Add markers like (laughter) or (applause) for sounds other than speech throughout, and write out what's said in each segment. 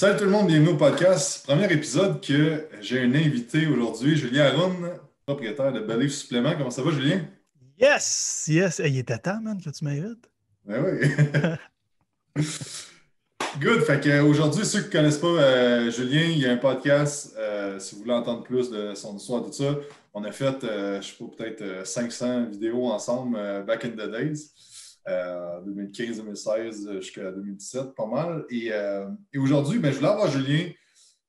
Salut tout le monde, bienvenue au podcast. Premier épisode que j'ai un invité aujourd'hui, Julien Aroun, propriétaire de Belief Supplément. Comment ça va, Julien? Yes, yes. il était temps, man, que tu m'invites. Ben oui. (laughs) Good. Fait ceux qui ne connaissent pas euh, Julien, il y a un podcast. Euh, si vous voulez entendre plus de son histoire, tout ça, on a fait, euh, je sais pas, peut-être 500 vidéos ensemble, back in the days. 2015-2016 euh, euh, jusqu'à 2017, pas mal. Et, euh, aujourd'hui, ben, je voulais avoir Julien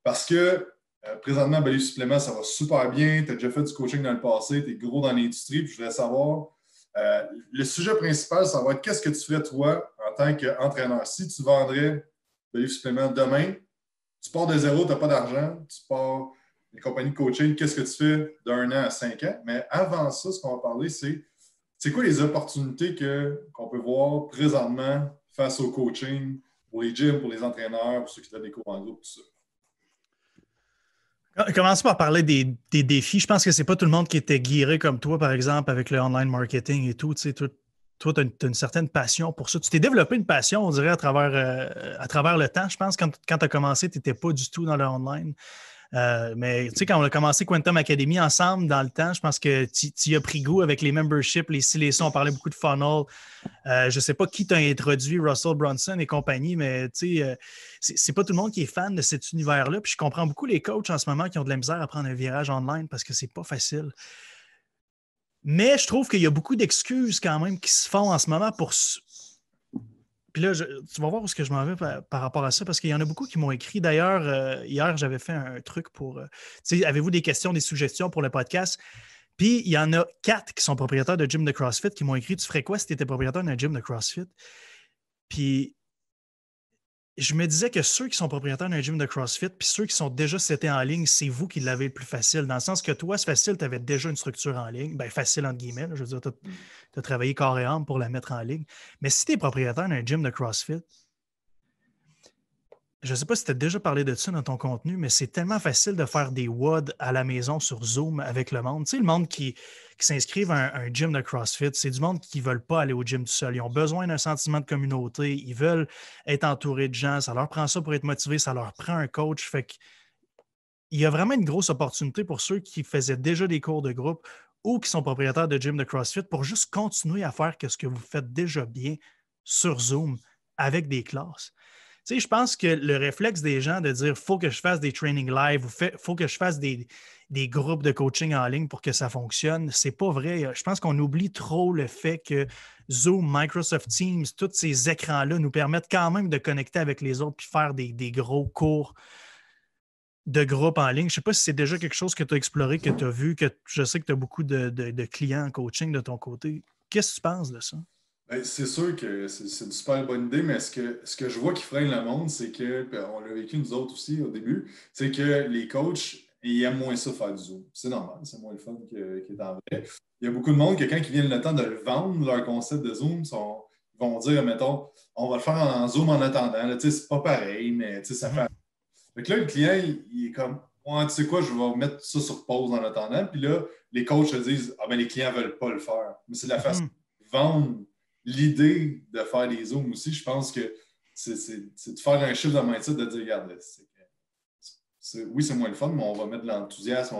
parce que présentement, ben, Supplément ça va super bien. Tu as déjà fait du coaching dans le passé, tu es gros dans l'industrie. je voulais savoir, le sujet principal, ça va qu'est-ce que tu ferais toi en tant qu'entraîneur? Si tu vendrais des ben, Supplément demain, tu pars de zéro, tu n'as pas d'argent, tu pars les compagnies de coaching, qu'est-ce que tu fais d'un an à cinq ans? Mais avant ça, ce qu'on va parler, c'est c'est quoi les opportunités qu'on peut voir présentement face au coaching pour les gyms, pour les entraîneurs, pour ceux qui donnent des cours en groupe, tout ça? Euh, commençons par parler des, défis. Je pense que ce n'est pas tout le monde qui était guiré comme toi, par exemple, avec le online marketing et tout. Tu toi, tu as, une certaine passion pour ça. Tu t'es développé une passion, on dirait, à travers, euh, à travers le temps. Je pense quand, quand tu as commencé, tu n'étais pas du tout dans le online. Euh, mais tu sais, quand on a commencé Quantum Academy ensemble dans le temps, je pense que tu as pris goût avec les memberships, les si On parlait beaucoup de funnel. Euh, je ne sais pas qui t'a introduit, Russell Brunson et compagnie, mais tu sais, euh, c'est pas tout le monde qui est fan de cet univers-là. Puis je comprends beaucoup les coachs en ce moment qui ont de la misère à prendre un virage online parce que c'est pas facile. Mais je trouve qu'il y a beaucoup d'excuses quand même qui se font en ce moment pour, puis là, tu vas voir où ce que je m'en vais par, rapport à ça, parce qu'il y en a beaucoup qui m'ont écrit. D'ailleurs, euh, hier, j'avais fait un truc pour. Euh, sais, avez-vous des questions, des suggestions pour le podcast? Puis il y en a quatre qui sont propriétaires de gym de CrossFit qui m'ont écrit Tu ferais quoi si tu étais propriétaire d'un gym de CrossFit? Puis je me disais que ceux qui sont propriétaires d'un gym de CrossFit, puis ceux qui sont déjà c'était en ligne, c'est vous qui l'avez le plus facile. Dans le sens que toi, c'est facile, tu avais déjà une structure en ligne. Bien, facile entre guillemets. je veux dire, tu as, mm. travaillé corps et âme pour la mettre en ligne. Mais si tu es propriétaire d'un gym de CrossFit, je ne sais pas si tu as déjà parlé de ça dans ton contenu, mais c'est tellement facile de faire des WOD à la maison sur Zoom avec le monde. Tu sais, le monde qui, s'inscrivent à un, gym de CrossFit, c'est du monde qui ne veulent pas aller au gym tout seul. Ils ont besoin d'un sentiment de communauté, ils veulent être entourés de gens, ça leur prend ça pour être motivés. ça leur prend un coach. Fait il y a vraiment une grosse opportunité pour ceux qui faisaient déjà des cours de groupe ou qui sont propriétaires de gym de CrossFit pour juste continuer à faire ce que vous faites déjà bien sur Zoom avec des classes. je pense que le réflexe des gens de dire faut que je fasse des trainings live ou faut que je fasse des, des groupes de coaching en ligne pour que ça fonctionne. C'est pas vrai. Je pense qu'on oublie trop le fait que Zoom, Microsoft Teams, tous ces écrans-là nous permettent quand même de connecter avec les autres et faire des, gros cours de groupe en ligne. Je ne sais pas si c'est déjà quelque chose que tu as exploré, que tu as vu, que je sais que tu as beaucoup de, clients en coaching de ton côté. Qu'est-ce que tu penses de ça? Ben, c'est sûr que c'est une super bonne idée, mais ce que, ce que je vois qui freine le monde, c'est que, on l'a vécu nous autres aussi au début, c'est que les coachs et ils aiment moins ça faire du Zoom. C'est normal, c'est moins le fun que, est en vrai. Il y a beaucoup de monde que quand ils viennent le temps de vendre, leur concept de Zoom, ils vont dire, mettons, on va le faire en Zoom en attendant. C'est pas pareil, mais ça mm-hmm. fait. Fait là, le client, il, est comme, tu sais quoi, je vais mettre ça sur pause en attendant. Puis là, les coachs disent, ah ben les clients veulent pas le faire. Mais c'est la mm-hmm. façon de vendre l'idée de faire des Zooms aussi. Je pense que c'est de faire un chiffre de tête de dire, regarde, c'est oui, c'est moins le fun, mais on va mettre de l'enthousiasme,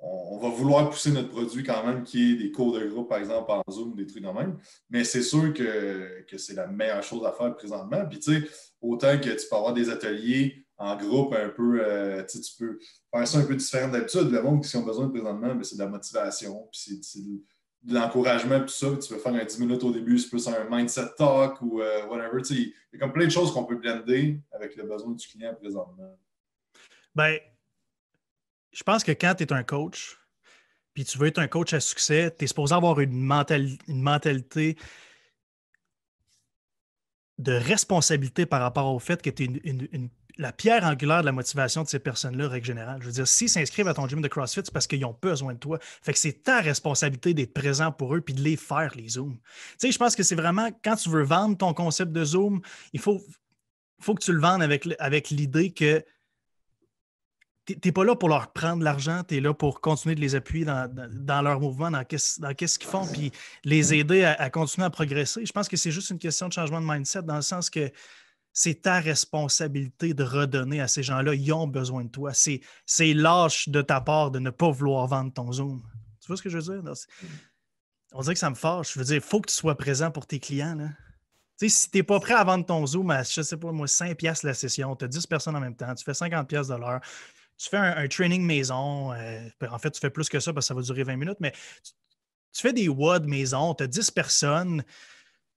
on va vouloir pousser notre produit quand même, qui est des cours de groupe, par exemple, en Zoom, ou des trucs de même. Mais c'est sûr que, c'est la meilleure chose à faire présentement. Puis, tu sais, autant que tu peux avoir des ateliers en groupe un peu, euh, tu peux faire ça un peu différent d'habitude. Le monde qui ont besoin de présentement, ben, c'est de la motivation, puis c'est de l'encouragement, tout ça. Tu peux faire un 10 minutes au début, c'est plus un mindset talk ou euh, whatever. Tu sais, il y a comme plein de choses qu'on peut blender avec le besoin du client présentement. Ben, je pense que quand tu es un coach, puis tu veux être un coach à succès, tu es supposé avoir une, mentalité de responsabilité par rapport au fait que tu es la pierre angulaire de la motivation de ces personnes-là, règle générale. Je veux dire, s'ils s'inscrivent à ton gym de CrossFit, c'est parce qu'ils ont besoin de toi. Fait que c'est ta responsabilité d'être présent pour eux puis de les faire, les Zooms. Tu sais, je pense que c'est vraiment quand tu veux vendre ton concept de Zoom, il faut, faut que tu le vendes avec, avec l'idée que tu n'es pas là pour leur prendre l'argent, tu es là pour continuer de les appuyer dans, leur mouvement, dans qu'est-ce qu'ils font, puis les mm. aider à, continuer à progresser. Je pense que c'est juste une question de changement de mindset, dans le sens que c'est ta responsabilité de redonner à ces gens-là. Ils ont besoin de toi. C'est lâche de ta part de ne pas vouloir vendre ton Zoom. Tu vois ce que je veux dire? Mm. on dirait que ça me fâche. Je veux dire, il faut que tu sois présent pour tes clients. Là. si tu n'es pas prêt à vendre ton Zoom à, je sais pas moi, 5$ la session, tu as 10 personnes en même temps, tu fais 50$ de l'heure, tu fais un, training maison. Euh, en fait, tu fais plus que ça parce que ça va durer 20 minutes, mais tu, fais des WOD maison, tu as 10 personnes,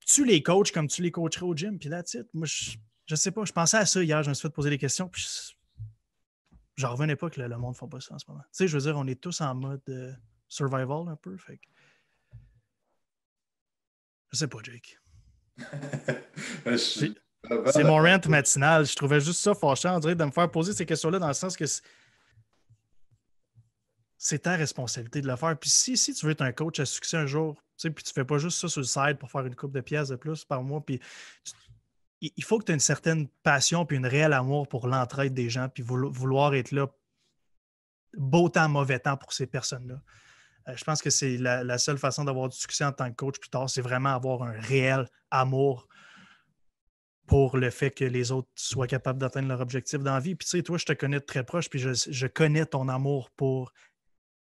tu les coaches comme tu les coacherais au gym, puis là, tu moi, je, ne sais pas, je pensais à ça hier, je me suis fait poser des questions, Je j'en revenais pas que le, monde ne fasse pas ça en ce moment. Tu sais, je veux dire, on est tous en mode euh, survival un peu, fait que... sais pas, Jake. (laughs) je, c'est mon rent matinal. Je trouvais juste ça fâchant, de me faire poser ces questions-là dans le sens que c'est ta responsabilité de le faire. Puis si, si tu veux être un coach à succès un jour, tu sais, puis tu fais pas juste ça sur le side pour faire une coupe de pièces de plus par mois, puis il faut que tu aies une certaine passion puis un réel amour pour l'entraide des gens, puis vouloir être là beau temps, mauvais temps pour ces personnes-là. Euh, je pense que c'est la, seule façon d'avoir du succès en tant que coach plus tard, c'est vraiment avoir un réel amour pour le fait que les autres soient capables d'atteindre leur objectif dans la vie. Puis tu sais, toi, je te connais de très proche, puis je, connais ton amour pour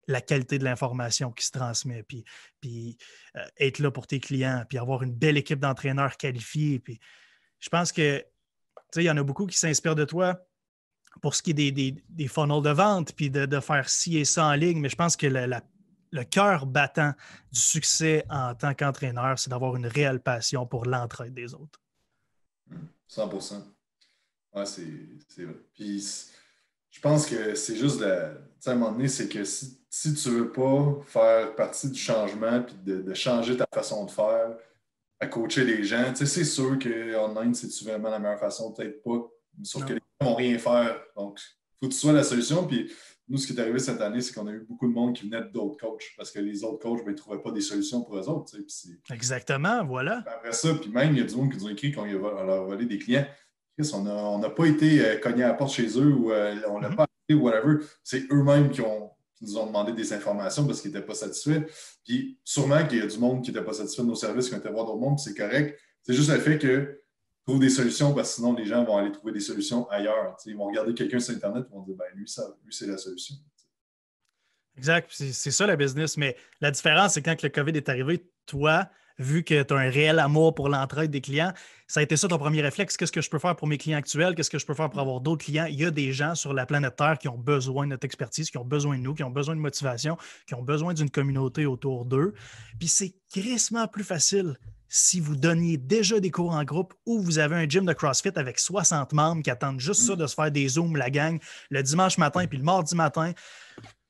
la qualité de l'information qui se transmet, puis, euh, être là pour tes clients, puis avoir une belle équipe d'entraîneurs qualifiés. Puis je pense que, tu sais, il y en a beaucoup qui s'inspirent de toi pour ce qui est des, funnels de vente, puis de, faire ci et ça en ligne, mais je pense que le cœur battant du succès en tant qu'entraîneur, c'est d'avoir une réelle passion pour l'entraide des autres. 100%. Ouais, c'est vrai. Puis je pense que c'est juste de. à un moment donné, c'est que si, si tu veux pas faire partie du changement puis de, changer ta façon de faire, à coacher les gens, tu sais, c'est sûr qu'online, c'est-tu vraiment la meilleure façon? Peut-être pas. Sauf que les gens vont rien faire. Donc, il faut que tu sois la solution. Puis nous, ce qui est arrivé cette année, c'est qu'on a eu beaucoup de monde qui venait d'autres coachs parce que les autres coachs ne ben, trouvaient pas des solutions pour eux autres. Exactement, voilà. après ça, puis même, il y a du monde qui nous a écrit qu'on leur volé des clients. On n'a pas été euh, cogné à la porte chez eux ou on euh, on l'a mhm. pas acheté ou whatever. C'est eux-mêmes qui, nous ont demandé des informations parce qu'ils n'étaient pas satisfaits. Puis sûrement qu'il y a du monde qui n'était pas satisfait de nos services, qui ont été voir d'autres monde, c'est correct. C'est juste le fait que des solutions parce sinon les gens vont aller trouver des solutions ailleurs. Ils vont regarder quelqu'un sur Internet et vont dire ben, lui, lui, c'est la solution. Exact, c'est ça le business. Mais la différence, c'est quand le COVID est arrivé, toi, vu que tu as un réel amour pour l'entraide des clients, ça a été ça ton premier réflexe. Qu'est-ce que je peux faire pour mes clients actuels? Qu'est-ce que je peux faire pour avoir d'autres clients? Il y a des gens sur la planète Terre qui ont besoin de notre expertise, qui ont besoin de nous, qui ont besoin de motivation, qui ont besoin d'une communauté autour d'eux. Puis c'est crissement plus facile si vous donniez déjà des cours en groupe ou vous avez un gym de CrossFit avec 60 membres qui attendent juste ça mm. de se faire des Zooms, la gang, le dimanche matin puis le mardi matin.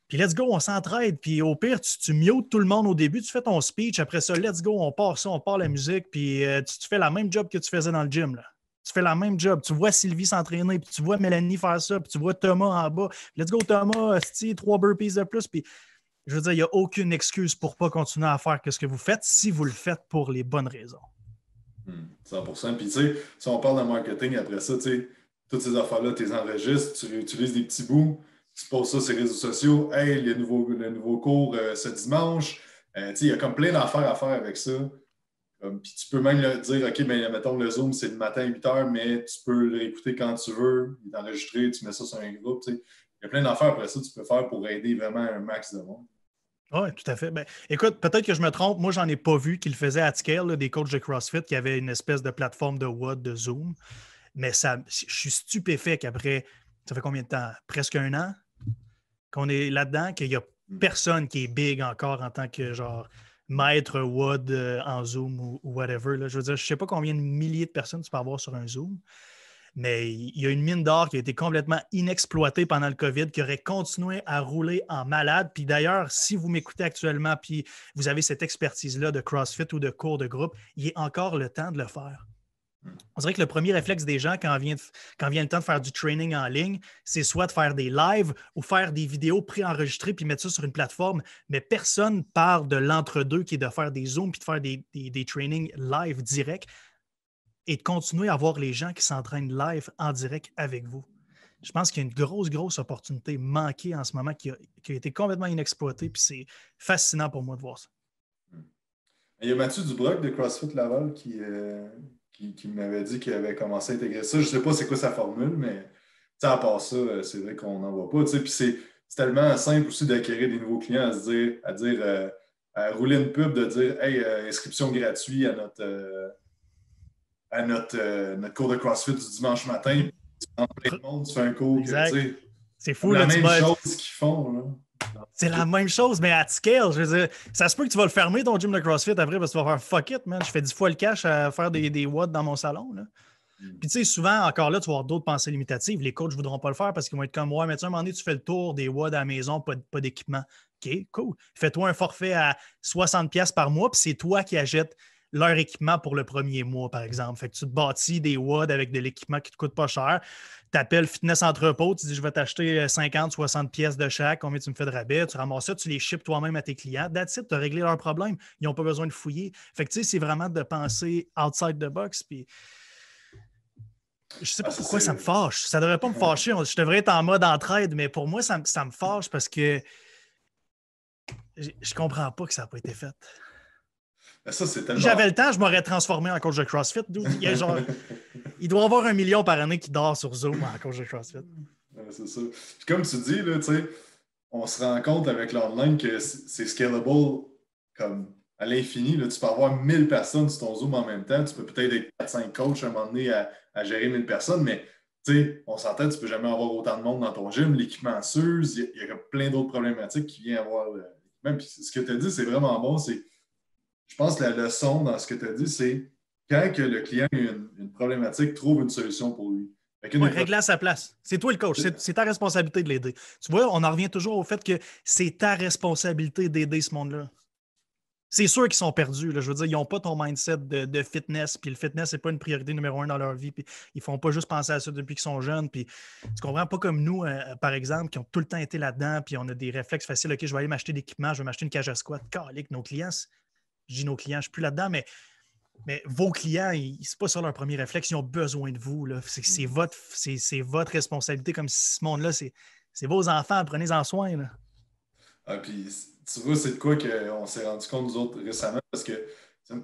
Puis let's go, on s'entraide. Puis au pire, tu, tu tout le monde au début, tu fais ton speech. Après ça, let's go, on part ça, on part la musique. Puis euh, tu, fais la même job que tu faisais dans le gym. Là. Tu fais la même job. Tu vois Sylvie s'entraîner, puis tu vois Mélanie faire ça, puis tu vois Thomas en bas. Let's go, Thomas, si trois burpees de plus. Puis je veux dire, il n'y a aucune excuse pour ne pas continuer à faire ce que vous faites si vous le faites pour les bonnes raisons. 100 hmm, Puis, tu sais, si on parle de marketing, après ça, tu sais, toutes ces affaires-là, tu les enregistres, tu réutilises des petits bouts tu poses ça sur les réseaux sociaux. Hey, le nouveau, le nouveau cours euh, ce dimanche. Euh, il y a comme plein d'affaires à faire avec ça. puis tu peux même dire, OK, ben, mettons le Zoom, c'est le matin 8 h, mais tu peux l'écouter quand tu veux, il enregistré, tu mets ça sur un groupe. Il y a plein d'affaires après ça tu peux faire pour aider vraiment un max de monde. Oui, tout à fait. Ben, écoute, peut-être que je me trompe. Moi, j'en ai pas vu qu'ils faisait à scale, des coachs de CrossFit qui avaient une espèce de plateforme de WOD, de Zoom. Mais ça, je suis stupéfait qu'après, ça fait combien de temps? Presque un an qu'on est là-dedans, qu'il n'y a mm. personne qui est big encore en tant que genre maître Wood euh, en Zoom ou, whatever. Je veux dire, je ne sais pas combien de milliers de personnes tu peux avoir sur un Zoom, mais il y a une mine d'or qui a été complètement inexploitée pendant le COVID, qui aurait continué à rouler en malade. Puis d'ailleurs, si vous m'écoutez actuellement, puis vous avez cette expertise-là de CrossFit ou de cours de groupe, il est encore le temps de le faire. On dirait que le premier réflexe des gens quand vient, quand vient le temps de faire du training en ligne, c'est soit de faire des lives ou faire des vidéos pré préenregistrées puis mettre ça sur une plateforme. Mais personne parle de l'entre-deux qui est de faire des Zooms puis de faire des, des, trainings live direct et de continuer à voir les gens qui s'entraînent live en direct avec vous. Je pense qu'il y a une grosse, grosse opportunité manquée en ce moment qui a, été complètement inexploitée. Puis c'est fascinant pour moi de voir ça. Il y a Mathieu Dubroc de CrossFit Laval qui, euh, qui, m'avait dit qu'il avait commencé à intégrer ça. Je ne sais pas c'est quoi sa formule, mais à part ça, euh, c'est vrai qu'on n'en voit pas. c'est tellement simple aussi d'acquérir des nouveaux clients à dire, à dire euh, à rouler une pub, de dire Hey, euh, inscription gratuite à notre, à notre, cours de CrossFit du dimanche matin. Tu plein de monde, tu fais un cours. C'est fou, la même chose qu'ils font. C'est la même chose, mais à scale. Je ça se peut que tu vas le fermer ton gym de CrossFit après parce que tu vas faire fuck it, man. Je fais 10 fois le cash à faire des, des watts dans mon salon. Là. Mm. Puis tu sais, souvent, encore là, tu vas avoir d'autres pensées limitatives. Les coachs ne voudront pas le faire parce qu'ils vont être comme Ouais, mais tu sais, un moment donné, tu fais le tour des watts à la maison, pas, pas d'équipement. OK, cool. Fais-toi un forfait à 60$ par mois, puis c'est toi qui achètes leur équipement pour le premier mois, par exemple. Fait tu te bâtis des wads avec de l'équipement qui ne te coûte pas cher. Tu appelles Fitness Entrepôt, tu dis je vais t'acheter 50, euh, 60 pièces de chaque, combien tu me fais de rabais, tu ramasses ça, tu les chips toi-même à tes clients. That's it, tu as réglé leur problème. Ils n'ont pas besoin de fouiller. Fait c'est vraiment de penser outside the box. Puis je sais pas pourquoi ça me fâche. Ça devrait pas me fâcher. Je devrais être en mode entraide, mais pour moi, ça, ça me fâche parce que je comprends pas que ça n'a pas été fait. Ben, si J'avais le temps, je m'aurais transformé en coach de CrossFit. Il, y (laughs) doit avoir un million par année qui dort sur Zoom en coach de CrossFit. c'est ça. comme tu dis, là, on se rend compte avec l'online que c'est scalable comme à l'infini. Tu peux avoir 1000 personnes sur ton Zoom en même temps. Tu peux peut-être être, être 4 5 coachs à un moment donné à, gérer 1000 personnes, mais on s'entend, tu ne peux jamais avoir autant de monde dans ton gym. L'équipement s'use, il y, a plein d'autres problématiques qui viennent avoir euh, ce que tu as dit, c'est vraiment bon. C'est je pense que la leçon dans ce que tu as dit, c'est quand que le client a une, problématique, trouve une solution pour lui. Règle à sa place. C'est toi le coach. C'est ta responsabilité de l'aider. Tu vois, on en revient toujours au fait que c'est ta responsabilité d'aider ce monde-là. C'est sûr qu'ils sont perdus. Je veux dire, ils n'ont pas ton mindset de, fitness. Puis le fitness, c'est n'est pas une priorité numéro un dans leur vie. Puis ils ne font pas juste penser à ça depuis qu'ils sont jeunes. Puis tu comprends pas comme nous, euh, euh, par exemple, qui ont tout le temps été là-dedans. Puis on a des réflexes faciles. OK, je vais aller m'acheter de l'équipement. je vais m'acheter une cage à squat. Calique, nos clients, je dis nos clients, je ne suis plus là-dedans, mais, mais vos clients, ce n'est pas sur leur premier réflexe, ils ont besoin de vous. C'est mm. votre, votre responsabilité, comme si ce monde-là, c'est vos enfants, prenez-en soin. Là. Ah, puis tu vois, c'est de quoi qu'on s'est rendu compte, nous autres, récemment, parce que je ne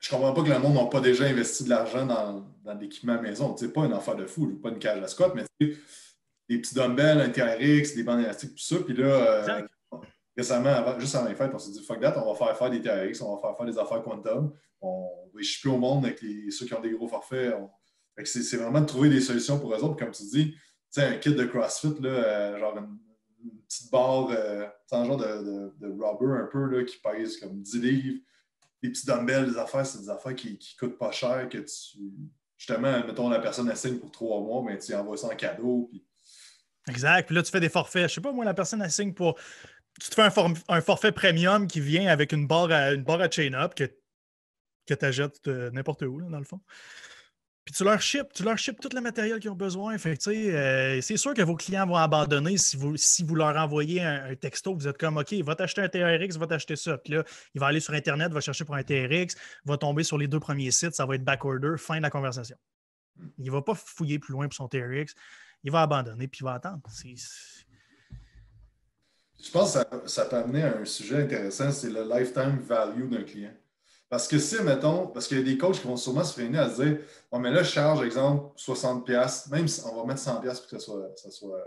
je comprends pas que le monde n'a pas déjà investi de l'argent dans, dans l'équipement maison. sais pas un enfant de fou, pas une cage à squat, mais des petits dumbbells, un TRX, des bandes élastiques, tout ça. Puis là, euh, récemment, juste avant les fêtes, on s'est dit fuck that, on va faire faire des TRX, on va faire faire des affaires quantum, on va échapper au monde avec ceux qui ont des gros forfaits. C'est vraiment de trouver des solutions pour eux autres. Comme tu dis, un kit de CrossFit, là, euh, genre une, petite barre, euh, un genre de, de, rubber un peu là, qui pèse comme 10 livres, des petits dumbbells, des affaires, c'est des affaires qui, ne coûtent pas cher, que tu. Justement, mettons, la personne assigne pour trois mois, mais tu envoies ça en cadeau. Exact. Puis là, tu fais des forfaits. Je sais pas, moi, la personne assigne pour tu te fais un, forfait premium qui vient avec une barre à, une barre à chain-up que, tu achètes euh, n'importe où, dans le fond. Puis tu leur ships tu leur ships tout le matériel qu'ils ont besoin. Euh, c'est sûr que vos clients vont abandonner si vous, si vous leur envoyez un, texto. Vous êtes comme, OK, va t'acheter un TRX, va t'acheter ça. Puis là, il va aller sur Internet, va chercher pour un TRX, va tomber sur les deux premiers sites, ça va être backorder, fin de la conversation. Il ne va pas fouiller plus loin pour son TRX. Il va abandonner, puis il va attendre. Je pense que ça, ça peut à un sujet intéressant, c'est le lifetime value d'un client. Parce que si, mettons, parce qu'il y a des coachs qui vont sûrement se réunir à se dire Bon, mais là, je charge, exemple, 60$, même si on va mettre 100$ pour que ça soit, ça soit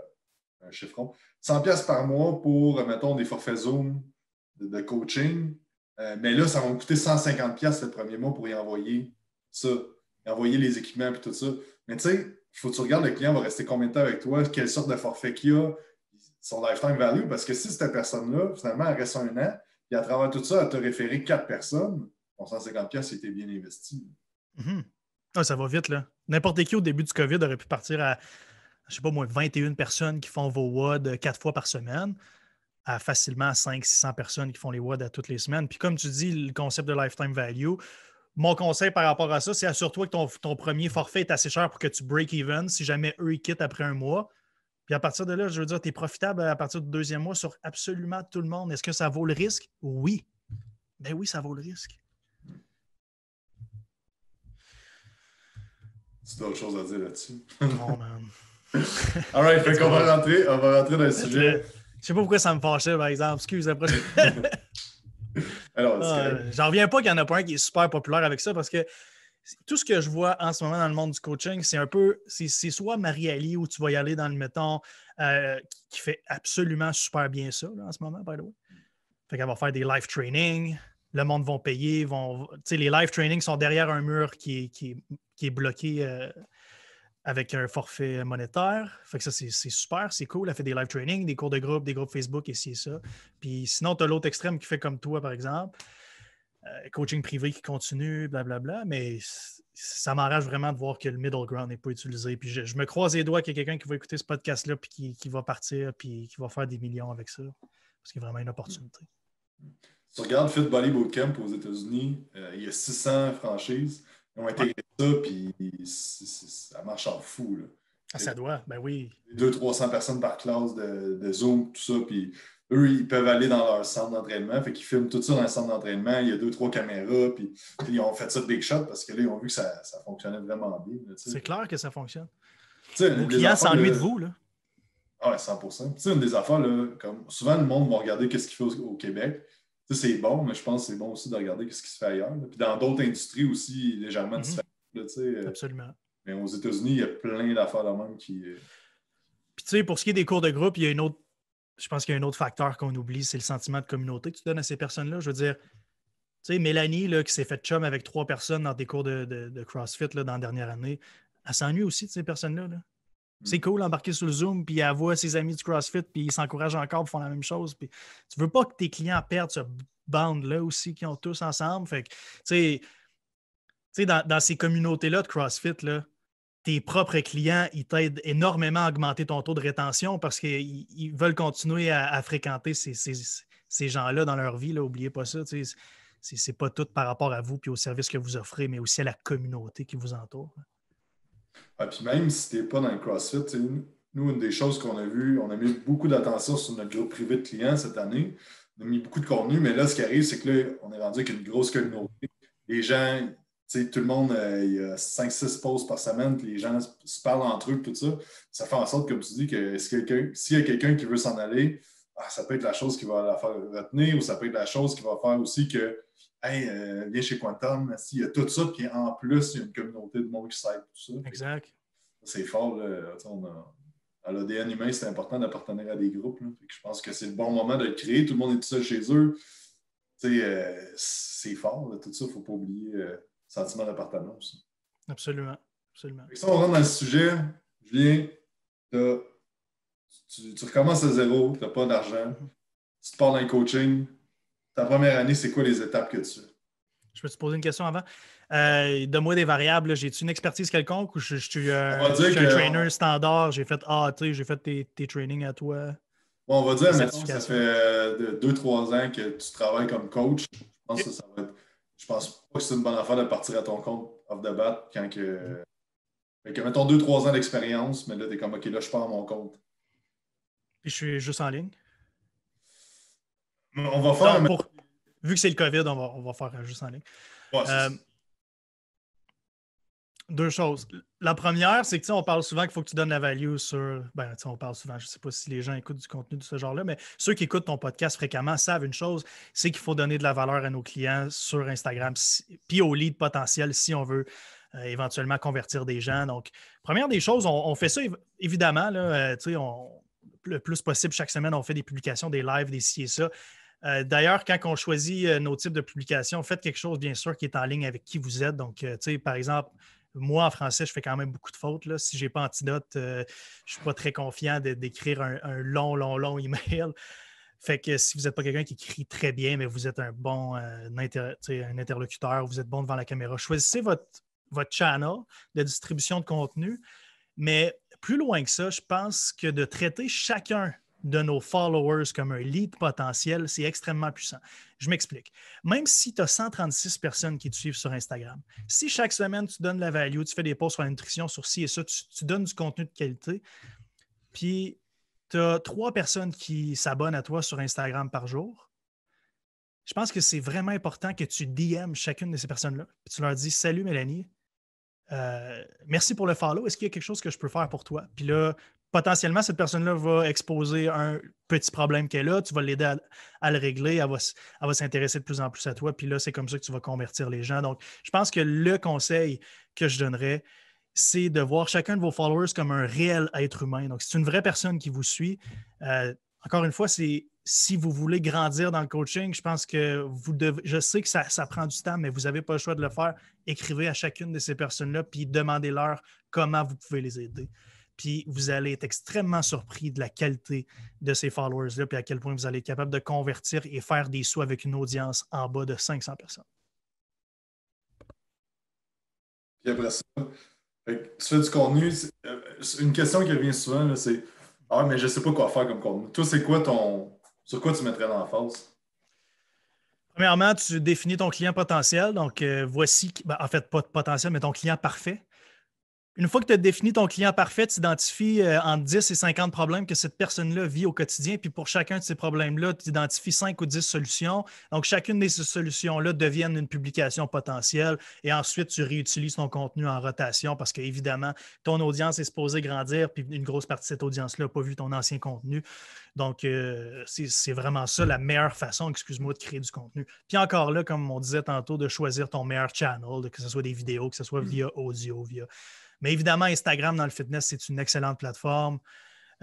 un chiffron, 100$ par mois pour, mettons, des forfaits Zoom de, coaching. Euh, mais là, ça va me coûter 150$ le premier mois pour y envoyer ça, envoyer les équipements et tout ça. Mais tu sais, il faut que tu regardes le client va rester combien de temps avec toi, quelle sorte de forfait qu'il y a, son lifetime value parce que si cette personne-là, finalement, elle reste un an, et à travers tout ça, elle t'a référé quatre personnes, mon 150$, c'était bien investi. Mhm. Ah, ça va vite, là. N'importe qui au début du COVID aurait pu partir à, je sais pas moi, 21 personnes qui font vos WOD quatre fois par semaine à facilement 500-600 personnes qui font les WOD à toutes les semaines. Puis comme tu dis, le concept de lifetime value, mon conseil par rapport à ça, c'est assure-toi que ton, ton, premier forfait est assez cher pour que tu break even. Si jamais eux, ils quittent après un mois, puis à partir de là, je veux dire, tu es profitable à partir du deuxième mois sur absolument tout le monde. Est-ce que ça vaut le risque? Oui. Ben oui, ça vaut le risque. Tu as autre chose à dire là-dessus? Non, (laughs) man. All right, fait qu'on va (laughs) rentrer, on va rentrer dans le sujet. Je sais pas pourquoi ça me fâchait, par exemple. Excusez-moi. (laughs) Alors, ah, J'en reviens pas qu'il n'y en a pas un qui est super populaire avec ça parce que tout ce que je vois en ce moment dans le monde du coaching, c'est un peu, c'est soit Marie-Ali où tu vas y aller dans le mettons, euh, qui, fait absolument super bien ça en ce moment, by the way. Fait qu'elle va faire des live training, le monde va payer, vont, les live training sont derrière un mur qui est, bloqué euh, avec un forfait monétaire. Fait que ça, c'est super, c'est cool. Elle fait des live training, des cours de groupe, des groupes Facebook et c'est ça. Puis sinon, tu as l'autre extrême qui fait comme toi, par exemple. Euh, coaching privé qui continue, blablabla. mais ça m'arrache vraiment de voir que le middle ground n'est pas utilisé. Puis je, me croise les doigts qu'il y a quelqu'un qui va écouter ce podcast-là puis qui, va partir puis qui va faire des millions avec ça. Parce qu'il y a vraiment une opportunité. Si tu regardes Football Bootcamp aux États-Unis, euh, il y a 600 franchises ils ont intégré ça, puis ça marche en fou. Là. Ah, ça doit, ben oui. 200-300 personnes par classe de, de Zoom, tout ça, puis eux, ils peuvent aller dans leur centre d'entraînement. Fait qu'ils filment tout ça dans le centre d'entraînement. Il y a deux, trois caméras. Puis, ils ont fait ça de big shot parce que là, ils ont vu que ça, ça fonctionnait vraiment bien. C'est clair que ça fonctionne. y sans s'ennuie de vous. Là. Ah, 100 Tu sais, une des affaires, là, comme souvent, le monde va regarder ce qu'il fait au, Québec. c'est bon, mais je pense que c'est bon aussi de regarder ce qui se fait ailleurs. Puis dans d'autres industries aussi, légèrement mm-hmm. Tu euh, Absolument. Mais aux États-Unis, il y a plein d'affaires là-même qui. Euh, puis, tu sais, pour ce qui est des cours de groupe, il y a une autre je pense qu'il y a un autre facteur qu'on oublie, c'est le sentiment de communauté que tu donnes à ces personnes-là. Je veux dire, tu sais, Mélanie, qui s'est fait chum avec trois personnes dans des cours de, de, CrossFit là, dans la dernière année, elle s'ennuie aussi de ces personnes-là. Hmm. C'est cool embarquer sur le Zoom, puis elle voit ses amis du CrossFit, puis ils s'encouragent encore, pour font la même chose. Puis tu veux pas que tes clients perdent ce band-là aussi qu'ils ont tous ensemble. Fait que, tu sais, dans, dans, ces communautés-là de CrossFit, là, tes propres clients, ils t'aident énormément à augmenter ton taux de rétention parce qu'ils veulent continuer à, fréquenter ces, gens-là dans leur vie. N'oubliez pas ça. Tu sais, c'est pas tout par rapport à vous et aux services que vous offrez, mais aussi à la communauté qui vous entoure. Ah, puis même si tu n'es pas dans le CrossFit, nous, une des choses qu'on a vu, on a mis beaucoup d'attention sur notre groupe privé de clients cette année. On a mis beaucoup de contenu, mais là, ce qui arrive, c'est que là, on est rendu avec une grosse communauté. Les gens, tout le monde, euh, il y a 5-6 pauses par semaine, les gens se parlent entre eux, tout ça. Ça fait en sorte, comme tu dis, que s'il y a quelqu'un qui veut s'en aller, ah, ça peut être la chose qui va la faire retenir ou ça peut être la chose qui va faire aussi que, hey, euh, viens chez Quantum, s'il y a tout ça, puis en plus, il y a une communauté de monde qui s'aide, tout ça. Exact. C'est fort, à l'ADN humain, c'est important d'appartenir à des groupes. je pense que c'est le bon moment de le créer. Tout le monde est tout seul chez eux. Euh, c'est fort, tout ça, il ne faut pas oublier sentiment d'appartenance. Absolument. Absolument. Si on rentre dans le sujet, Julien, tu, tu, recommences à zéro, tu n'as pas d'argent, mhm. tu te parles dans coaching. Ta première année, c'est quoi les étapes que tu as? Je peux te poser une question avant? Euh, donne-moi des variables. J'ai-tu une expertise quelconque ou je, euh, suis, un trainer standard? J'ai fait j'ai fait tes, trainings à toi. on va dire, que ça fait 2-3 euh, ans que tu travailles comme coach. Je pense que ça va être je pense pas que c'est une bonne affaire de partir à ton compte off the bat quand que. Fait que mettons 2-3 ans d'expérience, mais là, t'es comme OK, là, je pars à mon compte. Puis je suis juste en ligne. On va faire. un... Vu que c'est le COVID, on va, on va faire juste en ligne. euh, deux choses. La première, c'est que on parle souvent qu'il faut que tu donnes la value sur. Ben, on parle souvent, je ne sais pas si les gens écoutent du contenu de ce genre-là, mais ceux qui écoutent ton podcast fréquemment savent une chose c'est qu'il faut donner de la valeur à nos clients sur Instagram, puis au lead potentiel si on veut euh, éventuellement convertir des gens. Donc, première des choses, on, fait ça évidemment, là, euh, on, le plus possible chaque semaine, on fait des publications, des lives, des ci et ça. Euh, d'ailleurs, quand on choisit nos types de publications, faites quelque chose, bien sûr, qui est en ligne avec qui vous êtes. Donc, tu sais par exemple, moi, en français, je fais quand même beaucoup de fautes. Si je n'ai pas antidote, euh, je ne suis pas très confiant d'écrire un, long, long, long (laughs) email. Fait que si vous n'êtes pas quelqu'un qui écrit très bien, mais vous êtes un bon euh, interlocuteur, vous êtes bon devant la caméra, choisissez votre, votre channel de distribution de contenu. Mais plus loin que ça, je pense que de traiter chacun de nos followers comme un lead potentiel, c'est extrêmement puissant. Je m'explique. Même si tu as 136 personnes qui te suivent sur Instagram, si chaque semaine tu donnes la value, tu fais des posts sur la nutrition, sur ci et ça, tu, donnes du contenu de qualité, puis tu as trois personnes qui s'abonnent à toi sur Instagram par jour, je pense que c'est vraiment important que tu DM chacune de ces personnes-là. Tu leur dis Salut Mélanie, euh, merci pour le follow. Est-ce qu'il y a quelque chose que je peux faire pour toi? Puis là, potentiellement, cette personne-là va exposer un petit problème qu'elle a, tu vas l'aider à, le régler, elle va, s'intéresser de plus en plus à toi, puis là, c'est comme ça que tu vas convertir les gens. Donc, je pense que le conseil que je donnerais, c'est de voir chacun de vos followers comme un réel être humain. Donc, c'est une vraie personne qui vous suit. Euh, encore une fois, c'est si vous voulez grandir dans le coaching, je pense que vous devez, je sais que ça, ça prend du temps, mais vous n'avez pas le choix de le faire. Écrivez à chacune de ces personnes-là, puis demandez-leur comment vous pouvez les aider. Puis vous allez être extrêmement surpris de la qualité de ces followers-là, puis à quel point vous allez être capable de convertir et faire des sous avec une audience en bas de 500 personnes. Puis après ça, tu fais du contenu. Euh, une question qui revient souvent, c'est Ah, mais je ne sais pas quoi faire comme contenu. Toi, c'est quoi ton. Sur quoi tu mettrais l'emphase? Premièrement, tu définis ton client potentiel. Donc, euh, voici, ben, en fait, pas de potentiel, mais ton client parfait. Une fois que tu as défini ton client parfait, tu identifies euh, entre 10 et 50 problèmes que cette personne-là vit au quotidien. Puis pour chacun de ces problèmes-là, tu identifies 5 ou 10 solutions. Donc, chacune de ces solutions-là deviennent une publication potentielle. Et ensuite, tu réutilises ton contenu en rotation parce qu'évidemment, ton audience est supposée grandir. Puis une grosse partie de cette audience-là n'a pas vu ton ancien contenu. Donc, euh, c'est vraiment ça la meilleure façon, excuse-moi, de créer du contenu. Puis encore là, comme on disait tantôt, de choisir ton meilleur channel, que ce soit des vidéos, que ce soit via audio, via mais évidemment, Instagram dans le fitness, c'est une excellente plateforme.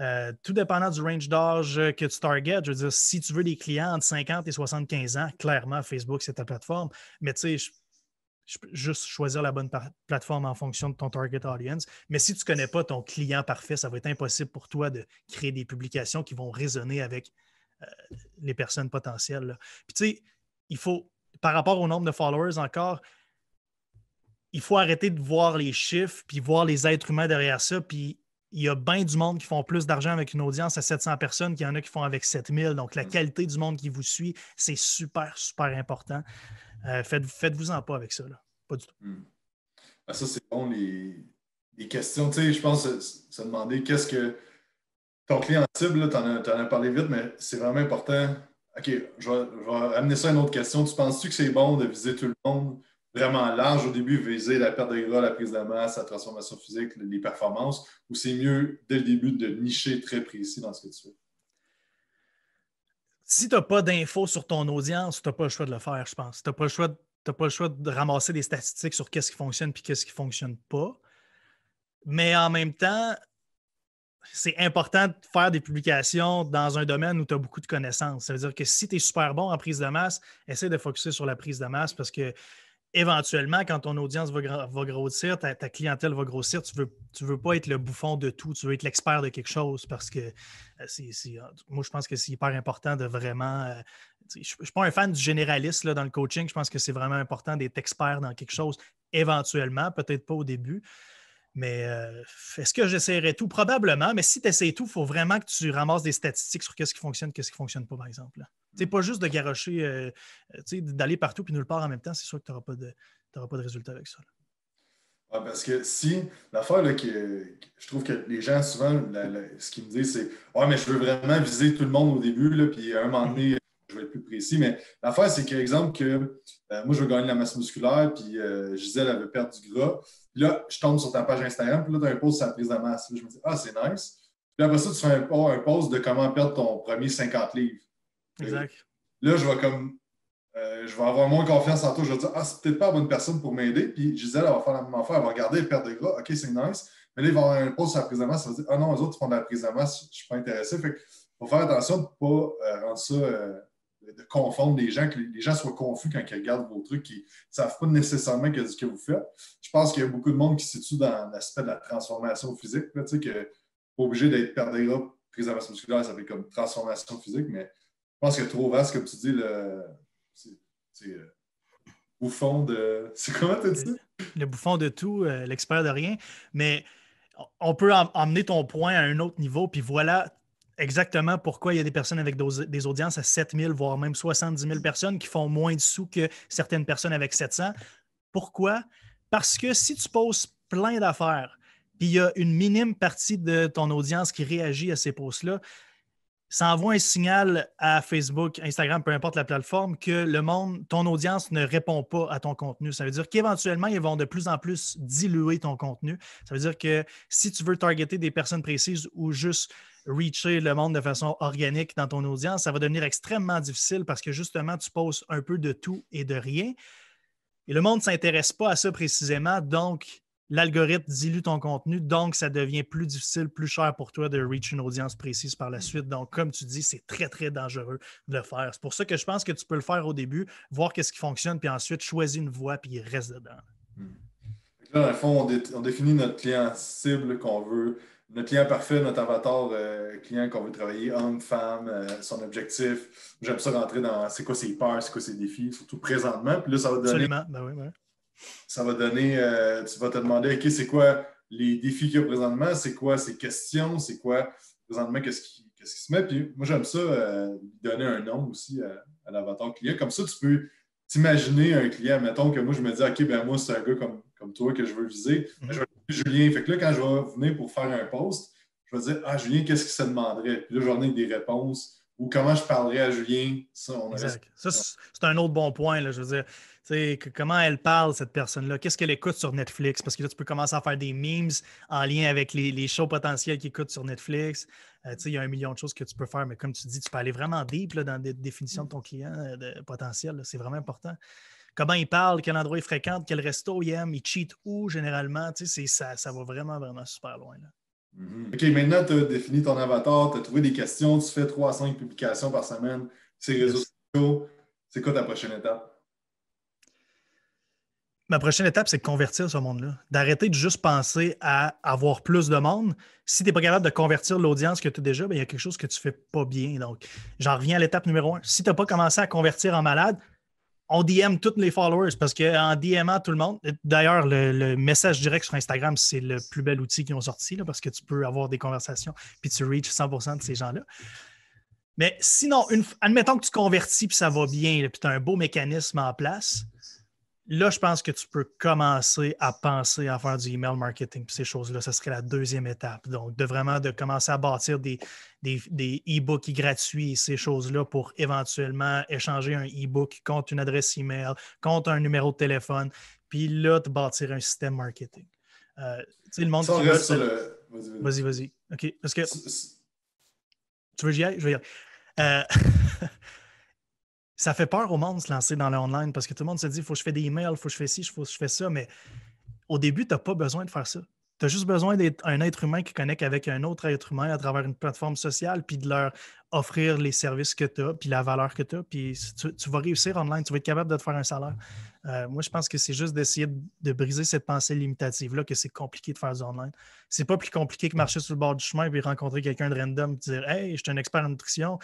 Euh, tout dépendant du range d'âge euh, que tu target. je veux dire, si tu veux des clients entre 50 et 75 ans, clairement, Facebook, c'est ta plateforme. Mais tu sais, je, peux juste choisir la bonne plateforme en fonction de ton target audience. Mais si tu ne connais pas ton client parfait, ça va être impossible pour toi de créer des publications qui vont résonner avec euh, les personnes potentielles. Puis tu sais, il faut, par rapport au nombre de followers encore, il faut arrêter de voir les chiffres, puis voir les êtres humains derrière ça, puis il y a bien du monde qui font plus d'argent avec une audience à 700 personnes qu'il y en a qui font avec 7000. Donc, la mm. qualité du monde qui vous suit, c'est super, super important. Euh, faites, vous en pas avec ça, là. Pas du tout. Mm. Ben, ça, c'est bon, les, questions. Tu sais, je pense ça demandait qu'est-ce que ton client cible, tu en, as parlé vite, mais c'est vraiment important. OK, je vais, je amener ça à une autre question. Tu penses-tu que c'est bon de viser tout le monde? vraiment large au début, viser la perte de gras, la prise de masse, la transformation physique, les performances, ou c'est mieux dès le début de nicher très précis dans ce que tu fais? Si tu n'as pas d'infos sur ton audience, tu n'as pas le choix de le faire, je pense. Tu n'as pas, le choix de, pas le choix de ramasser des statistiques sur qu'est-ce qui fonctionne et qu'est-ce qui ne fonctionne pas. Mais en même temps, c'est important de faire des publications dans un domaine où tu as beaucoup de connaissances. Ça veut dire que si tu es super bon en prise de masse, essaie de focuser sur la prise de masse parce que éventuellement, quand ton audience va, grossir, ta, clientèle va grossir, tu ne veux, pas être le bouffon de tout, tu veux être l'expert de quelque chose parce que euh, moi, je pense que c'est hyper important de vraiment. Euh, je ne suis pas un fan du généraliste là, dans le coaching, je pense que c'est vraiment important d'être expert dans quelque chose éventuellement, peut-être pas au début, mais euh, est-ce que j'essaierai tout? Probablement, mais si tu essaies tout, il faut vraiment que tu ramasses des statistiques sur qu'est-ce qui fonctionne, qu'est-ce qui ne fonctionne pas, par exemple. C'est mm. pas juste de garocher, euh, euh, d'aller partout puis nulle part en même temps, c'est sûr que tu n'auras pas, de, résultat avec ça. Oui, parce que si, l'affaire que, je trouve que les gens, souvent, ce qu'ils me disent, c'est ouais, mais je veux vraiment viser tout le monde au début, là, puis à un moment mm. donné, je vais être plus précis. Mais l'affaire, c'est que, exemple, que moi, je veux gagner la masse musculaire, puis Gisèle, elle veut perdre du gras là, je tombe sur ta page Instagram, puis là, tu as un post sur la prise de masse. je me dis, ah, c'est nice. Puis après ça, tu fais un, un post de comment perdre ton premier 50 livres. Euh, exact. là, je vais comme. Euh, je vais avoir moins confiance en toi. Je vais dire, ah, c'est peut-être pas la bonne personne pour m'aider. Puis Gisèle, elle va faire la même affaire. Elle va regarder perdre pertes gras. OK, c'est nice. Mais là, il va avoir un post sur la prise de masse. Ça va dire, ah non, les autres font de la prise de masse. Je ne suis pas intéressé. Fait faut faire attention de ne pas euh, rendre ça de, confondre les gens, que les gens soient confus quand ils regardent vos trucs, qui ne savent pas nécessairement que ce que vous faites. Je pense qu'il y a beaucoup de monde qui se situe dans l'aspect de la transformation physique, tu sais, que obligé d'être perdre là prise musculaire, ça fait comme transformation physique, mais je pense que trop vaste, comme tu dis, le. C'est euh, bouffon de. (laughs) C'est comment tu dit? Le bouffon de tout, euh, l'expert de rien. Mais on peut emmener ton point à un autre niveau, puis voilà exactement pourquoi il y a des personnes avec des audiences à 7 000, voire même 70 000 personnes qui font moins de sous que certaines personnes avec 700. Pourquoi? Parce que si tu poses plein d'affaires, puis il y a une minime partie de ton audience qui réagit à ces posts-là, ça envoie un signal à Facebook, Instagram, peu importe la plateforme, que le monde, ton audience ne répond pas à ton contenu. Ça veut dire qu'éventuellement, ils vont de plus en plus diluer ton contenu. Ça veut dire que si tu veux targeter des personnes précises ou juste reacher le monde de façon organique dans ton audience, ça va devenir extrêmement difficile parce que justement, tu poses un peu de tout et de rien. Et le monde ne s'intéresse pas à ça précisément, donc l'algorithme dilue ton contenu, donc ça devient plus difficile, plus cher pour toi de reach une audience précise par la mm. suite. Donc, comme tu dis, c'est très, très dangereux de le faire. C'est pour ça que je pense que tu peux le faire au début, voir qu'est-ce qui fonctionne, puis ensuite choisir une voie, puis reste dedans. Mm. Là, dans le fond, on, définit notre client cible qu'on veut, notre client parfait, notre avatar euh, client qu'on veut travailler, homme, femme, euh, son objectif. J'aime ça rentrer dans c'est quoi ses peurs, c'est quoi ses défis, surtout présentement. Puis là, ça va donner. Absolument, ben oui, oui ça va donner, euh, tu vas te demander, OK, c'est quoi les défis qu'il y a présentement, c'est quoi ces questions, c'est quoi présentement, qu'est-ce qui, se met. Puis moi, j'aime ça, euh, donner un nom aussi à, à client. Comme ça, tu peux t'imaginer un client. Mettons que moi, je me dis, OK, ben moi, c'est un gars comme, comme toi que je veux viser. Mm-hmm. je vais Julien. Fait que là, quand je vais venir pour faire un post, je vais dire, ah, Julien, qu'est-ce qui se demanderait? Puis là, j'en ai des réponses ou comment je parlerai à Julien. Ça, exact. Ça, c'est un autre bon point. Là. Je veux dire, comment elle parle, cette personne-là? Qu'est-ce qu'elle écoute sur Netflix? Parce que là, tu peux commencer à faire des memes en lien avec les, les shows potentiels qu'elle écoute sur Netflix. Euh, il y a un million de choses que tu peux faire, mais comme tu dis, tu peux aller vraiment deep dans des définitions de ton client euh, de, potentiel. C'est vraiment important. Comment il parle, quel endroit il fréquente, quel resto il aime, il cheat où généralement. Ça, ça va vraiment, vraiment super loin. Mm-hmm. OK, maintenant, tu as défini ton avatar, tu as trouvé des questions, tu fais 3 à 5 publications par semaine, ces réseaux sociaux. C'est quoi ta prochaine étape? Ma prochaine étape, c'est de convertir ce monde-là, d'arrêter de juste penser à avoir plus de monde. Si tu n'es pas capable de convertir l'audience que tu as déjà, ben, il y a quelque chose que tu ne fais pas bien. Donc, j'en reviens à l'étape numéro un. Si tu n'as pas commencé à convertir en malade, on DM tous les followers parce qu'en DMant tout le monde, d'ailleurs, le, message direct sur Instagram, c'est le plus bel outil qu'ils ont sorti là, parce que tu peux avoir des conversations puis tu reaches 100 de ces gens-là. Mais sinon, admettons que tu convertis puis ça va bien, et puis tu as un beau mécanisme en place là, je pense que tu peux commencer à penser à faire du email marketing, ces choses-là, ce serait la deuxième étape. Donc, de vraiment de commencer à bâtir des, des, e-books gratuits, ces choses-là, pour éventuellement échanger un e-book contre une adresse email, contre un numéro de téléphone, puis là, te bâtir un système marketing. Euh, le monde Vas-y, vas-y. OK, que... Tu veux que j'y aille? Je vais y aller. Euh, (laughs) ça fait peur au monde de se lancer dans le online parce que tout le monde se dit il faut que je fais des emails, il faut que je fais ci, il faut que je fais ça. Mais au début, tu n'as pas besoin de faire ça. Tu as juste besoin d'être un être humain qui connecte avec un autre être humain à travers une plateforme sociale, puis de leur offrir les services que tu as, puis la valeur que tu as, puis tu, vas réussir online, tu vas être capable de te faire un salaire. Euh, moi, je pense que c'est juste d'essayer de, briser cette pensée limitative-là que c'est compliqué de faire du online. C'est pas plus compliqué que marcher sur le bord du chemin et rencontrer quelqu'un de random et dire Hey, je suis un expert en nutrition,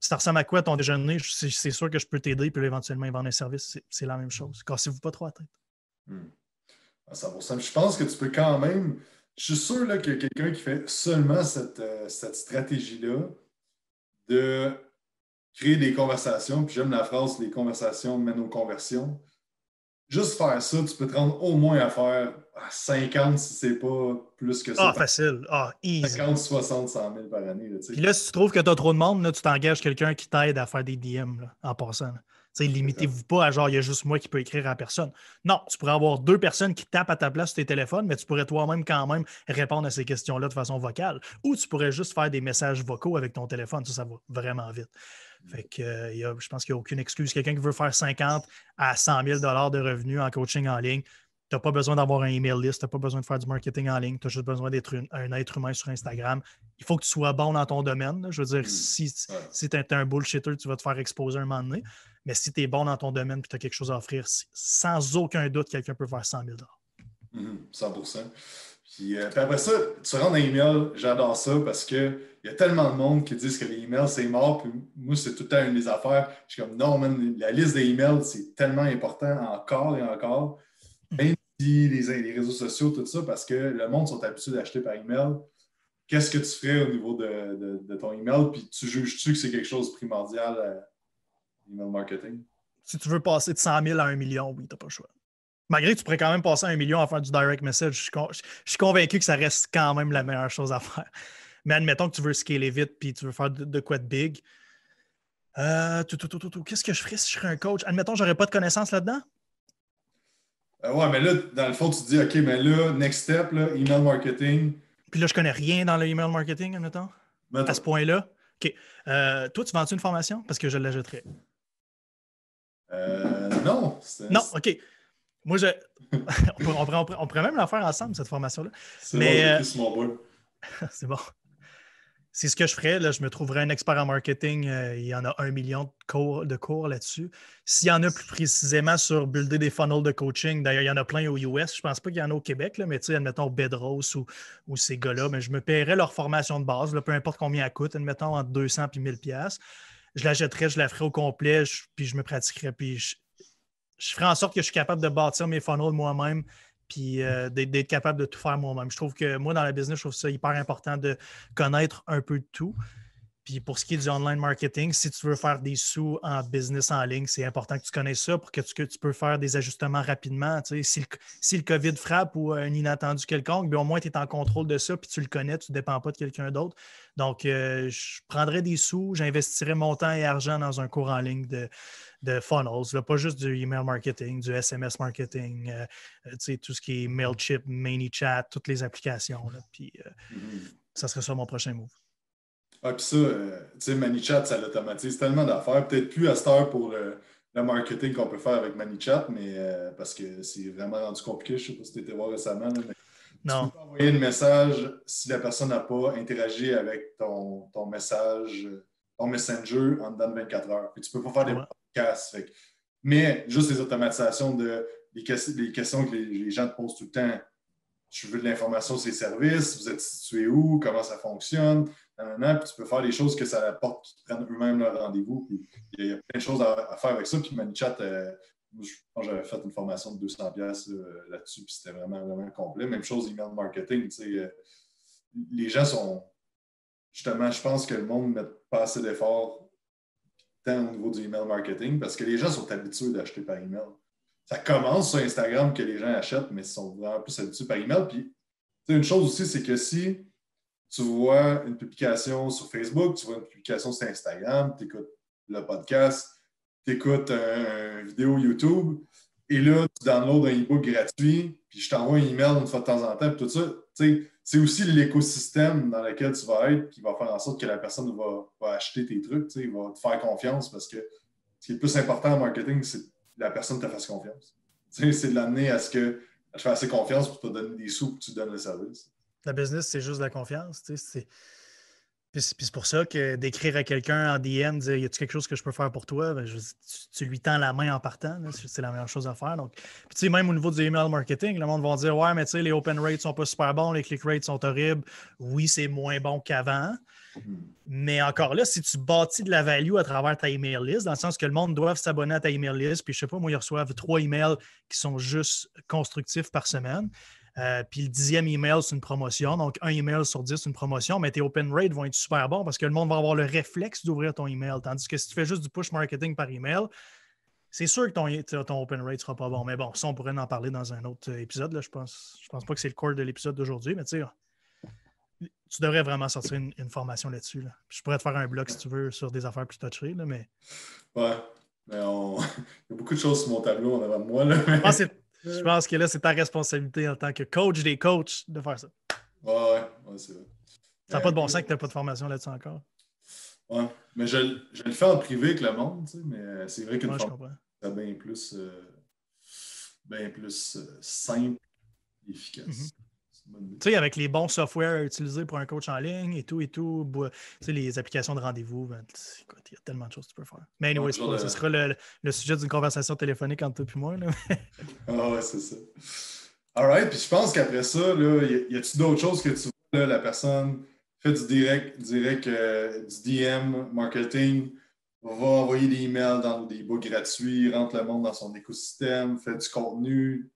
ça ressemble à quoi ton déjeuner? C'est sûr que je peux t'aider, puis éventuellement, vendre un service. C'est la même mm. chose. Cassez-vous pas trop la tête. Mm. Ah, je pense que tu peux quand même. Je suis sûr qu'il y a quelqu'un qui fait seulement euh, cette, stratégie-là de créer des conversations. Puis j'aime la phrase les conversations mènent aux conversions juste faire ça, tu peux te rendre au moins à faire 50 si c'est pas plus que ça. Ah, facile. Ah, easy. 50, 60, 100 000 par année. Là, Puis là, si tu trouves que tu as trop de monde, tu t'engages quelqu'un qui t'aide à faire des DM en passant. Limitez-vous pas à genre, il y a juste moi qui peux écrire à personne. Non, tu pourrais avoir deux personnes qui tapent à ta place sur tes téléphones, mais tu pourrais toi-même quand même répondre à ces questions-là de façon vocale. Ou tu pourrais juste faire des messages vocaux avec ton téléphone. Ça, ça va vraiment vite. Fait que, euh, je pense qu'il n'y a aucune excuse. Quelqu'un qui veut faire 50 à 100 000 de revenus en coaching en ligne, tu n'as pas besoin d'avoir un email list, tu n'as pas besoin de faire du marketing en ligne, tu as juste besoin d'être un être humain sur Instagram. Il faut que tu sois bon dans ton domaine. Je veux dire, hmm. si, tu es un bullshitter, tu vas te faire exposer un moment donné. Mais si tu es bon dans ton domaine et tu as quelque chose à offrir, sans aucun doute, quelqu'un peut faire 100 000 100 euh, puis, après ça, tu rends un email, j'adore ça parce qu'il y a tellement de monde qui disent que les emails, c'est mort. Puis moi, c'est tout le temps une des affaires. Je suis comme, non, la liste des emails, c'est tellement important encore et encore. Mm. Même si les, réseaux sociaux, tout ça, parce que le monde sont habitués d'acheter par email. Qu'est-ce que tu ferais au niveau de, de, ton email? Puis tu juges-tu que c'est quelque chose de primordial, euh, l'email marketing? Si tu veux passer de 100 000 à 1 million, oui, tu pas le choix. Malgré que tu pourrais quand même passer un million à faire du direct message, je suis, convaincu que ça reste quand même la meilleure chose à faire. Mais admettons que tu veux scaler vite puis tu veux faire de, quoi de big. Euh, Qu'est-ce que je ferais si je serais un coach? Admettons, j'aurais pas de connaissances là-dedans? Euh, ouais, mais là, dans le fond, tu te dis, OK, mais là, next step, email marketing. Puis là, je connais rien dans le email marketing, admettons. À ce point-là. OK. Euh, toi, tu vends-tu une formation? Parce que je l'ajouterais. Euh, non. Non, OK. Moi, je... (laughs) on, pourrait, même la faire ensemble, cette formation-là. C'est bon, euh, (laughs) C'est bon. C'est ce que je ferais. Là, je me trouverais un expert en marketing. Euh, il y en a un million de cours, de cours là-dessus. S'il y en a plus précisément sur builder des funnels de coaching, d'ailleurs, il y en a plein aux US. Je ne pense pas qu'il y en a au Québec, là, mais tu sais, admettons Bedros ou, ou ces gars-là, mais je me paierais leur formation de base, peu importe combien elle coûte, admettons entre 200 et 1000 pièces je la jetterais, je la ferais au complet, puis je me pratiquerais, puis je, je ferai en sorte que je suis capable de bâtir mes funnels moi-même puis euh, d'être capable de tout faire moi-même. Je trouve que moi, dans la business, je trouve ça hyper important de connaître un peu de tout. Puis pour ce qui est du online marketing, si tu veux faire des sous en business en ligne, c'est important que tu connaisses ça pour que tu, que tu peux faire des ajustements rapidement. Tu sais, si, le, si, le, COVID frappe ou euh, un inattendu quelconque, bien au moins tu es en contrôle de ça, puis tu le connais, tu ne dépends pas de quelqu'un d'autre. Donc, euh, je prendrais des sous, j'investirais mon temps et argent dans un cours en ligne de, de funnels, pas juste du email marketing, du SMS marketing, euh, tu sais, tout ce qui est MailChimp, ManyChat, toutes les applications. puis mm-hmm. ça serait ça mon prochain move. Ah, ça, euh, tu sais, ManiChat ça l'automatise tellement d'affaires. Peut-être plus à cette heure pour euh, le marketing qu'on peut faire avec Manichat, mais euh, parce que c'est vraiment rendu compliqué. Je ne sais pas si tu étais voir récemment. non. Tu peux envoyer le message si la personne n'a pas interagi avec ton, message, ton messenger en dedans de 24 heures. Puis tu peux pas faire des podcasts. Mais juste les automatisations de les, questions que les, gens te posent tout le temps. Tu veux de l'information sur les services, vous êtes situé où, comment ça fonctionne, puis tu peux faire des choses que ça apporte, qu'ils prennent eux-mêmes leur rendez-vous. Il y, a plein de choses à, faire avec ça. Puis manichat euh, j'avais fait une formation de 200 pièces euh, là-dessus, puis c'était vraiment, vraiment complet. Même chose, email marketing, euh, les gens sont... Justement, je pense que le monde ne met pas assez d'efforts tant au niveau du email marketing parce que les gens sont habitués d'acheter par email. Ça commence sur Instagram que les gens achètent, mais ils sont vraiment plus habitués par email. Puis, une chose aussi, c'est que si tu vois une publication sur Facebook, tu vois une publication sur Instagram, tu écoutes le podcast, tu écoutes une vidéo YouTube, et là, tu downloads un e-book gratuit, puis je t'envoie un email une fois de temps en temps, puis tout ça. C'est aussi l'écosystème dans lequel tu vas être qui va faire en sorte que la personne va, acheter tes trucs, il va te faire confiance parce que ce qui est le plus important en marketing, c'est que la personne te fasse confiance. C'est de l'amener à ce que je te fasse confiance pour te donner des sous pour que tu donnes le service. La business, c'est juste la confiance. C'est... Puis c'est pour ça que d'écrire à quelqu'un en DM, dire Y a-tu quelque chose que je peux faire pour toi ben, tu, lui tends la main en partant. C'est la meilleure chose à faire. Donc. même au niveau du email marketing, le monde va dire Ouais, mais les open rates sont pas super bons, les click rates sont horribles. Oui, c'est moins bon qu'avant. Mais encore là, si tu bâtis de la value à travers ta email list, dans le sens que le monde doit s'abonner à ta email list, puis je sais pas, moi, ils reçoivent trois emails qui sont juste constructifs par semaine, euh, puis le dixième email, c'est une promotion. Donc, un email sur dix, c'est une promotion, mais tes open rates vont être super bons parce que le monde va avoir le réflexe d'ouvrir ton email. Tandis que si tu fais juste du push marketing par email, c'est sûr que ton, ton open rate sera pas bon. Mais bon, ça, on pourrait en parler dans un autre épisode. Là, je pense, je pense pas que c'est le core de l'épisode d'aujourd'hui, mais tu tu devrais vraiment sortir une, formation là-dessus. Je pourrais te faire un blog si tu veux sur des affaires plus touchées, mais. Ouais. Mais (laughs) Il y a beaucoup de choses sur mon tableau en avant de moi. Là, ah, je pense que là, c'est ta responsabilité en tant que coach des coachs de faire ça. Ouais, ouais, c'est vrai. Ça n'a pas de bon euh, sens que tu n'as pas de formation là-dessus encore. Ouais, mais je, je, le fais en privé avec le monde, tu sais, mais euh, c'est vrai que formation, c'est bien plus, euh, plus simple et efficace. Mm-hmm. Tu sais, avec les bons softwares à utiliser pour un coach en ligne et tout, et tout, tu les applications de rendez-vous, il y a tellement de choses que tu peux faire. Mais anyway, ce sera le, sujet d'une conversation téléphonique entre toi et moi. (laughs) Ah ouais, c'est ça. All right, puis je pense qu'après ça, là, y a-tu d'autres choses que tu vois, la personne fait du direct, direct euh, du DM, marketing, va envoyer des emails dans des books gratuits, rentre le monde dans son écosystème, fait du contenu,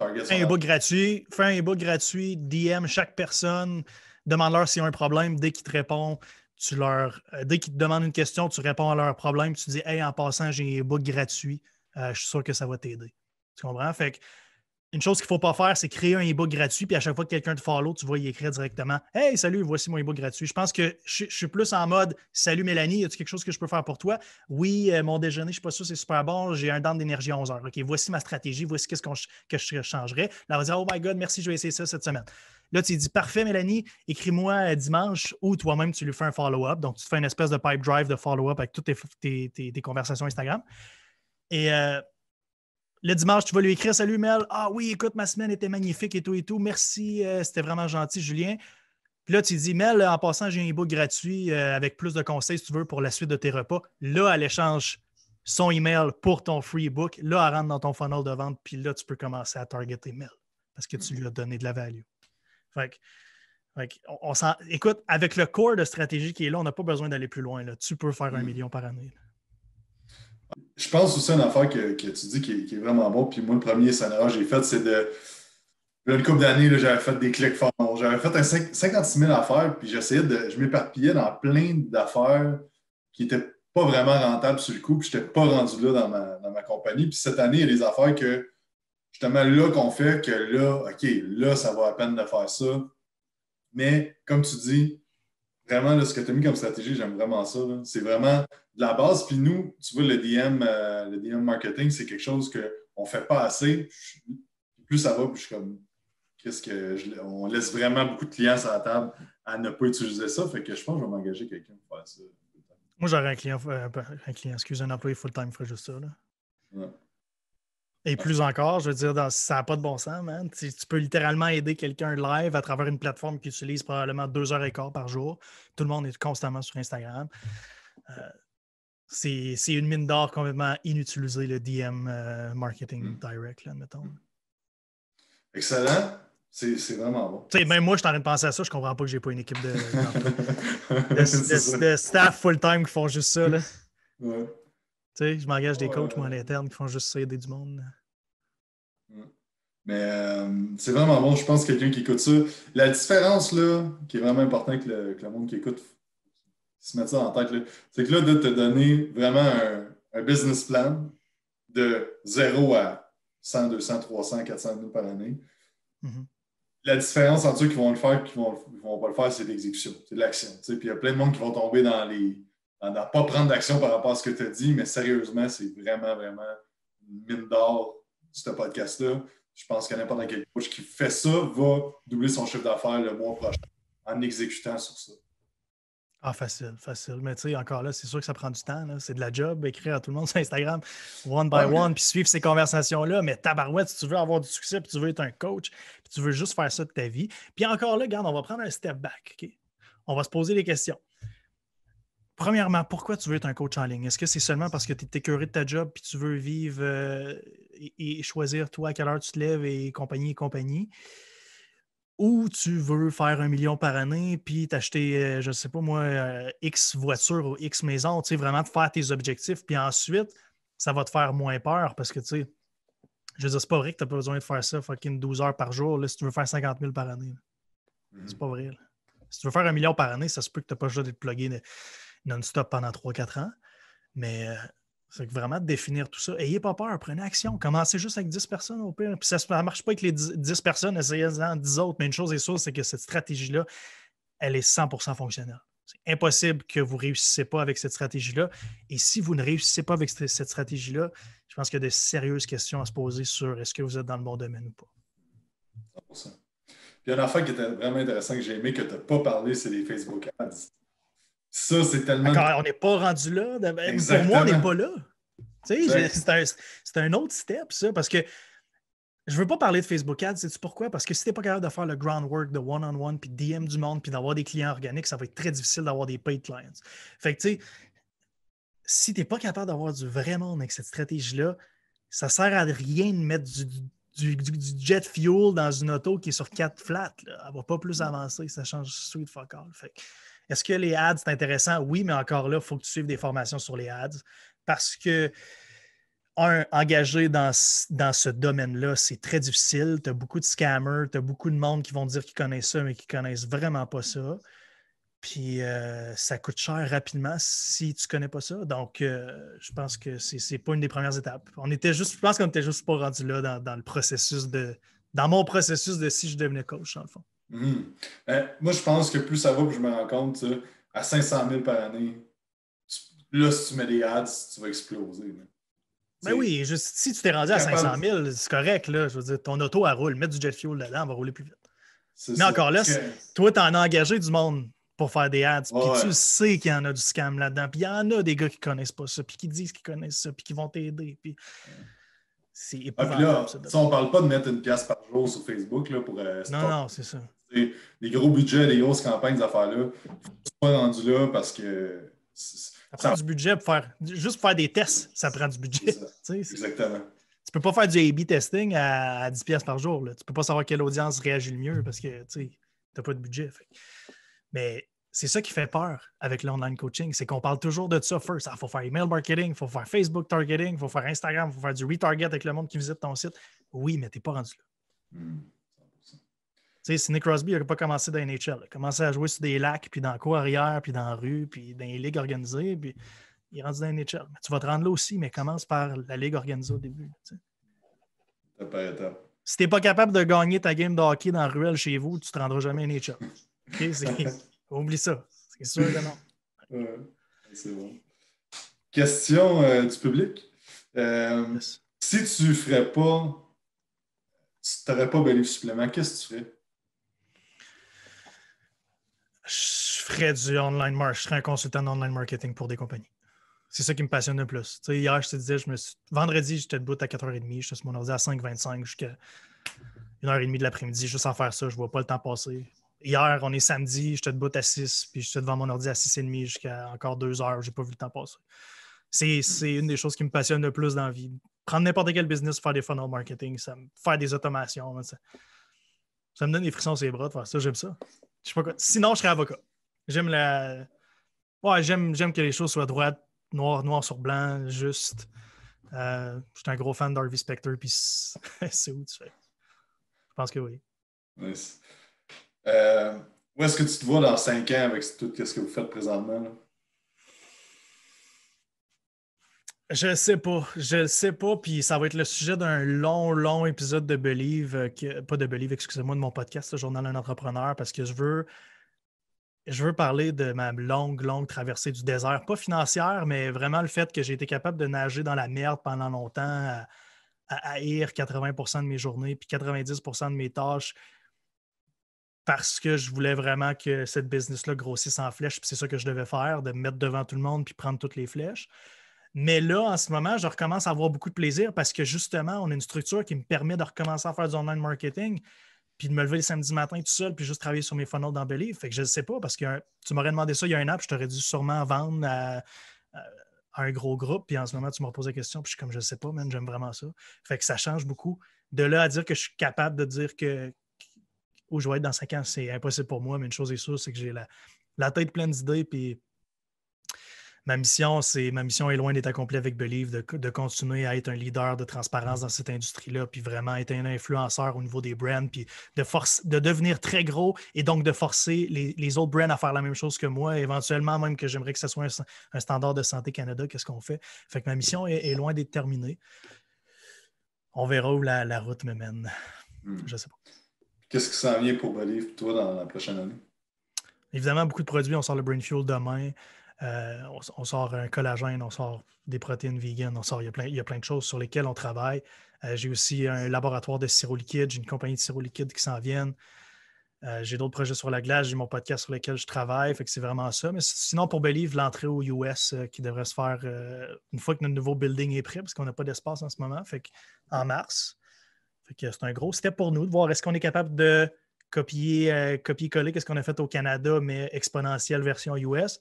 Fais un ebook gratuit, fais un ebook gratuit, DM chaque personne, demande-leur s'ils ont un problème. Dès qu'ils te répondent, tu leur, euh, dès qu'ils te demandent une question, tu réponds à leur problème. Tu dis, hey, en passant, j'ai un ebook gratuit. Euh, je suis sûr que ça va t'aider. Tu comprends? Fait que une chose qu'il ne faut pas faire, c'est créer un e-book gratuit, puis à chaque fois que quelqu'un te follow, tu vas y écrire directement Hey, salut, voici mon e-book gratuit. Je pense que je, suis plus en mode Salut Mélanie, y a-t-il quelque chose que je peux faire pour toi Oui, euh, mon déjeuner, je ne suis pas sûr, c'est super bon, j'ai un dent d'énergie à 11 heures. OK, voici ma stratégie, voici ce que je changerais. Là, on va dire Oh my God, merci, je vais essayer ça cette semaine. Là, tu dis Parfait, Mélanie, écris-moi euh, dimanche ou toi-même, tu lui fais un follow-up. Donc, tu fais une espèce de pipe drive de follow-up avec toutes tes, conversations Instagram. Et. Euh, le dimanche, tu vas lui écrire Salut Mel, ah oui, écoute, ma semaine était magnifique et tout et tout. Merci, euh, c'était vraiment gentil, Julien. Puis là, tu dis Mel, en passant, j'ai un e-book gratuit euh, avec plus de conseils si tu veux pour la suite de tes repas. Là, elle échange son email pour ton free book. Là, elle rentre dans ton funnel de vente, puis là, tu peux commencer à targeter Mel parce que tu lui as donné de la value. Fait que, on, Écoute, avec le core de stratégie qui est là, on n'a pas besoin d'aller plus loin. Là. Tu peux faire un mm. million par année. Je pense aussi à une affaire que, tu dis qui est, vraiment bon. Puis moi, le premier scénario que j'ai fait, c'est de. le une couple d'années, j'avais fait des clics forts. J'avais fait un 56 000 affaires, puis j'essayais de. Je m'éparpillais dans plein d'affaires qui n'étaient pas vraiment rentables sur le coup, puis je n'étais pas rendu là dans ma, dans ma, compagnie. Puis cette année, il y a des affaires que, justement, là qu'on fait, que là, OK, là, ça vaut la peine de faire ça. Mais, comme tu dis, vraiment, ce que tu as mis comme stratégie, j'aime vraiment ça. C'est vraiment de la base. Puis nous, tu vois, le DM, euh, le DM marketing, c'est quelque chose qu'on ne fait pas assez. Plus ça va, plus je suis comme, qu'est-ce que on laisse vraiment beaucoup de clients sur la table à ne pas utiliser ça. Fait que je pense que je vais m'engager quelqu'un pour faire ça. Moi, j'aurais un client, euh, un client, excuse, un employé full-time ferait juste ça. Là. Et plus encore, je veux dire, ça n'a pas de bon sens, man. Tu, peux littéralement aider quelqu'un live à travers une plateforme qui utilise probablement deux heures et quart par jour. Tout le monde est constamment sur Instagram. Euh, c'est une mine d'or complètement inutilisée, le DM euh, marketing hmm. direct, là, mettons. Excellent. C'est vraiment bon. même moi, je suis en train de penser à ça. Je ne comprends pas que j'ai pas une équipe de, (laughs) staff full-time qui font juste ça. Là je m'engage des coachs, moi, à l'interne, qui font juste ça aider du monde. Mais euh, c'est vraiment bon, je pense, que quelqu'un qui écoute ça. La différence, là, qui est vraiment importante que le, monde qui écoute se mette ça en tête, c'est que là, de te donner vraiment un, business plan de 0 à 100, 200, 300, 400 000 par année, mm-hmm. la différence entre ceux qui vont le faire et qui ne vont, pas le faire, c'est l'exécution, c'est l'action. Puis il y a plein de monde qui vont tomber dans les on ne pas prendre d'action par rapport à ce que tu as dit, mais sérieusement, c'est vraiment, vraiment une mine d'or, ce podcast-là. Je pense que n'importe quel coach qui fait ça va doubler son chiffre d'affaires le mois prochain en exécutant sur ça. Ah, facile, facile. Mais tu sais, encore là, c'est sûr que ça prend du temps. C'est de la job, écrire à tout le monde sur Instagram, one by one, puis suivre ces conversations-là. Mais tabarouette, si tu veux avoir du succès, puis tu veux être un coach, puis tu veux juste faire ça de ta vie. Puis encore là, regarde, on va prendre un step back. OK? On va se poser des questions premièrement, pourquoi tu veux être un coach en ligne? Est-ce que c'est seulement parce que tu es de ta job puis tu veux vivre euh, et, choisir toi à quelle heure tu te lèves et compagnie et compagnie? Ou tu veux faire un million par année puis t'acheter, euh, je ne sais pas moi, euh, X voiture ou X maison, tu vraiment de faire tes objectifs. Puis ensuite, ça va te faire moins peur parce que, tu sais, je veux dire, c'est pas vrai que tu n'as pas besoin de faire ça fucking 12 heures par jour là, si tu veux faire 50 000 par année. Mm-hmm. C'est pas vrai. Si tu veux faire un million par année, ça se peut que tu n'as pas juste d'être plugué non-stop pendant 3-4 ans. Mais c'est euh, vraiment de définir tout ça. Ayez pas peur, prenez action. Commencez juste avec 10 personnes au pire. Puis ça ne marche pas avec les 10, personnes, essayez-en 10 autres. Mais une chose est sûre, c'est que cette stratégie-là, elle est 100 fonctionnelle. C'est impossible que vous ne réussissiez pas avec cette stratégie-là. Et si vous ne réussissez pas avec cette stratégie-là, je pense qu'il y a de sérieuses questions à se poser sur est-ce que vous êtes dans le bon domaine ou pas. 100%. il y a un affaire qui était vraiment intéressant que j'ai aimé que tu n'as pas parlé, c'est les Facebook Ads. Ça, c'est tellement. on n'est pas rendu là. Pour moi, on n'est pas là. C'est un, autre step, ça, parce que je ne veux pas parler de Facebook Ads, sais-tu pourquoi? Parce que si tu n'es pas capable de faire le groundwork de one-on-one, puis DM du monde, puis d'avoir des clients organiques, ça va être très difficile d'avoir des paid clients. Fait que, tu sais, si t'es pas capable d'avoir du vrai monde avec cette stratégie-là, ça sert à rien de mettre du, jet fuel dans une auto qui est sur quatre flats. Elle ne va pas plus mm. avancer, ça change sweet fuck all. Est-ce que les ads, c'est intéressant? Oui, mais encore là, il faut que tu suives des formations sur les ads parce que, un, engagé dans, dans ce domaine-là, c'est très difficile. Tu as beaucoup de scammers, tu as beaucoup de monde qui vont dire qu'ils connaissent ça, mais qui ne connaissent vraiment pas ça. Puis euh, ça coûte cher rapidement si tu ne connais pas ça. Donc, euh, je pense que ce n'est pas une des premières étapes. On était juste, je pense qu'on n'était juste pas rendu là dans, dans le processus de, dans mon processus de si je devenais coach, en le fond. Hmm. Ben, moi, je pense que plus ça va, plus je me rends compte, à 500 000 par année, là, si tu mets des ads, tu vas exploser. Mais Ben oui, juste, si tu t'es rendu à 500 000, c'est correct. Là, je veux dire, ton auto, elle roule. Mets du jet fuel dedans, elle va rouler plus vite. Mais encore là, toi, t'en as engagé du monde pour faire des ads. Puis tu sais qu'il y en a du scam là-dedans. Puis il y en a des gars qui connaissent pas ça, puis qui disent qu'ils connaissent ça, puis qui vont t'aider. Puis... Ah, on ne parle pas de mettre une pièce par jour sur Facebook là, pour. Euh, non, non, c'est ça. les gros budgets, les grosses campagnes, d'affaires-là. là Faut pas rendu là parce que. Ça prend du budget pour faire. Juste pour faire des tests, ça prend du budget. (laughs) Exactement. Tu peux pas faire du A-B testing à, 10 pièces par jour. Là. Tu peux pas savoir quelle audience réagit le mieux parce que tu n'as pas de budget. Mais c'est ça qui fait peur avec l'online coaching, c'est qu'on parle toujours de ça first. Il ah, faut faire email marketing, il faut faire Facebook targeting, il faut faire Instagram, il faut faire du retarget avec le monde qui visite ton site. Oui, mais tu n'es pas rendu là. Hmm. Tu sais, Nick Crosby n'aurait pas commencé dans NHL, il a commencé à jouer sur des lacs, puis dans cours arrière, puis dans la rue, puis dans les ligues organisées, puis il est rendu dans NHL. Mais tu vas te rendre là aussi, mais commence par la ligue organisée au début. Tu Si tu n'es pas capable de gagner ta game de hockey dans la ruelle chez vous, tu ne te rendras jamais à NHL. (laughs) Oublie ça. C'est sûr que non. (laughs) ouais, c'est bon. Question euh, du public. Euh, si tu ferais pas, si tu n'aurais pas de supplément, qu'est-ce que tu ferais? Je ferais du online marketing. Je serais un consultant online marketing pour des compagnies. C'est ça qui me passionne le plus. hier, je te disais, je me vendredi, j'étais debout à 4h30, je suis mon ordi à 5h25 jusqu'à 1h30 de l'après-midi, juste en faire ça, je ne vois pas le temps passer hier, on est samedi, je te debout à 6, puis je suis devant mon ordi à 6h30 jusqu'à encore 2 heures, j'ai pas vu le temps passer. C'est une des choses qui me passionne le plus dans la vie. Prendre n'importe quel business, faire des funnel marketing, faire des automations, ça, me donne des frissons sur les bras ça, j'aime ça. Pas Sinon, je serais avocat. J'aime la. Ouais, j'aime que les choses soient droites, noir, noir sur blanc, juste. Euh, je suis un gros fan d'Harvey Specter, puis (laughs) c'est où tu fais. Je pense que oui. Nice. Euh, où est-ce que tu te vois dans cinq ans avec tout ce que vous faites présentement? Je ne sais pas. Je ne sais pas. Puis ça va être le sujet d'un long, long épisode de Believe, euh, pas de Believe, excusez-moi, de mon podcast, le Journal d'un entrepreneur, parce que je veux, je veux parler de ma longue, longue traversée du désert. Pas financière, mais vraiment le fait que j'ai été capable de nager dans la merde pendant longtemps, à, à haïr 80 de mes journées, puis 90 de mes tâches, parce que je voulais vraiment que cette business-là grossisse en flèche, puis c'est ça que je devais faire, de me mettre devant tout le monde puis prendre toutes les flèches. Mais là, en ce moment, je recommence à avoir beaucoup de plaisir parce que justement, on a une structure qui me permet de recommencer à faire du online marketing, puis de me lever le samedi matin tout seul, puis juste travailler sur mes funnels d'embellie. Fait que je ne sais pas, parce que tu m'aurais demandé ça il y a un an, puis je t'aurais dû sûrement vendre à, un gros groupe, puis en ce moment, tu me reposes la question, puis je suis comme, je ne sais pas, man, j'aime vraiment ça. Fait que ça change beaucoup. De là à dire que je suis capable de dire que, où je vais être dans cinq ans, c'est impossible pour moi, mais une chose est sûre, c'est que j'ai la, tête pleine d'idées, puis ma mission, c'est ma mission est loin d'être accomplie avec Believe, de, continuer à être un leader de transparence dans cette industrie-là, puis vraiment être un influenceur au niveau des brands, puis de, force, de devenir très gros et donc de forcer les, autres brands à faire la même chose que moi, éventuellement même que j'aimerais que ce soit un, standard de santé Canada, qu'est-ce qu'on fait. Fait que ma mission est, loin d'être terminée. On verra où la, route me mène. Hmm. Je ne sais pas. Qu'est-ce qui s'en vient pour Believe, toi, dans la prochaine année? Évidemment, beaucoup de produits. On sort le Brain Fuel demain. Euh, on, sort un collagène, on sort des protéines vegan, on sort, il y a plein, de choses sur lesquelles on travaille. Euh, j'ai aussi un laboratoire de sirop liquide, j'ai une compagnie de sirop liquide qui s'en viennent. Euh, j'ai d'autres projets sur la glace, j'ai mon podcast sur lequel je travaille, fait que c'est vraiment ça. Mais sinon, pour Belive, l'entrée aux US qui devrait se faire une fois que notre nouveau building est prêt, parce qu'on n'a pas d'espace en ce moment, fait en mars. C'est un gros step pour nous de voir est-ce qu'on est capable de copier, euh, copier-coller qu'est-ce qu'on a fait au Canada, mais exponentielle version US.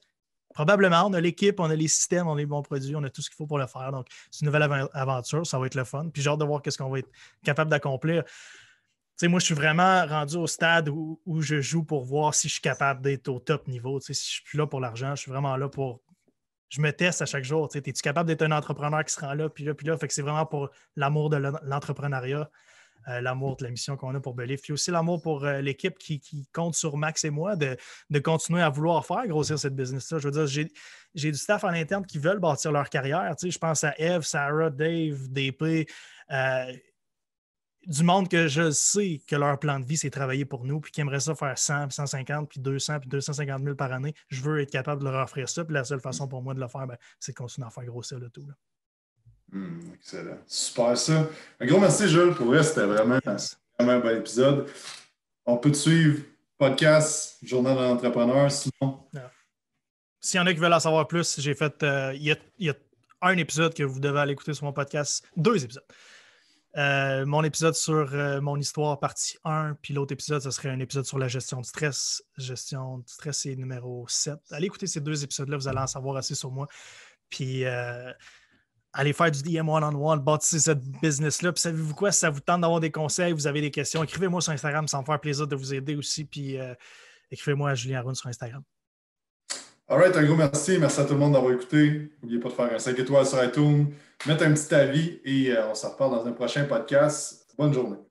Probablement, on a l'équipe, on a les systèmes, on a les bons produits, on a tout ce qu'il faut pour le faire. Donc, c'est une nouvelle aventure, ça va être le fun. Puis genre de voir qu'est-ce qu'on va être capable d'accomplir. sais, moi, je suis vraiment rendu au stade où, je joue pour voir si je suis capable d'être au top niveau. si je suis là pour l'argent, je suis vraiment là pour je me teste à chaque jour. Es-tu capable d'être un entrepreneur qui se rend là, puis là, puis là? Fait que c'est vraiment pour l'amour de l'entrepreneuriat, euh, l'amour de la mission qu'on a pour Belief, puis aussi l'amour pour euh, l'équipe qui, compte sur Max et moi de, continuer à vouloir faire grossir cette business-là. Je veux dire, j'ai du staff en interne qui veulent bâtir leur carrière. Tu je pense à Eve, Sarah, Dave, DP. Euh, du monde que je sais que leur plan de vie, c'est travailler pour nous, puis qui aimeraient ça faire 100, puis 150, puis 200, puis 250 000 par année. Je veux être capable de leur offrir ça. Puis la seule façon pour moi de le faire, ben, c'est de continuer à faire grossir le tout. Hmm, excellent. Super ça. Un gros merci, Jules. Pour vrai, c'était vraiment, un bon épisode. On peut te suivre, podcast, journal de l'entrepreneur, sinon. Ah. S'il y en a qui veulent en savoir plus, j'ai fait. Euh, il y, a un épisode que vous devez aller écouter sur mon podcast, deux épisodes euh, mon épisode sur euh, mon histoire, partie 1, puis l'autre épisode, ce serait un épisode sur la gestion du stress. Gestion du stress, c'est numéro 7. Allez écouter ces deux épisodes-là, vous allez en savoir assez sur moi. Puis euh, allez faire du DM one-on-one, bâtissez ce business-là. Puis savez-vous quoi, si ça vous tente d'avoir des conseils, vous avez des questions, écrivez-moi sur Instagram, ça me faire plaisir de vous aider aussi. Puis écrivez-moi à Julien Arun sur Instagram. All un gros merci. Merci à tout le monde d'avoir écouté. N'oubliez pas de faire un 5 étoiles sur iTunes mettre un petit avis et euh, on se reparle dans un prochain podcast. Bonne journée.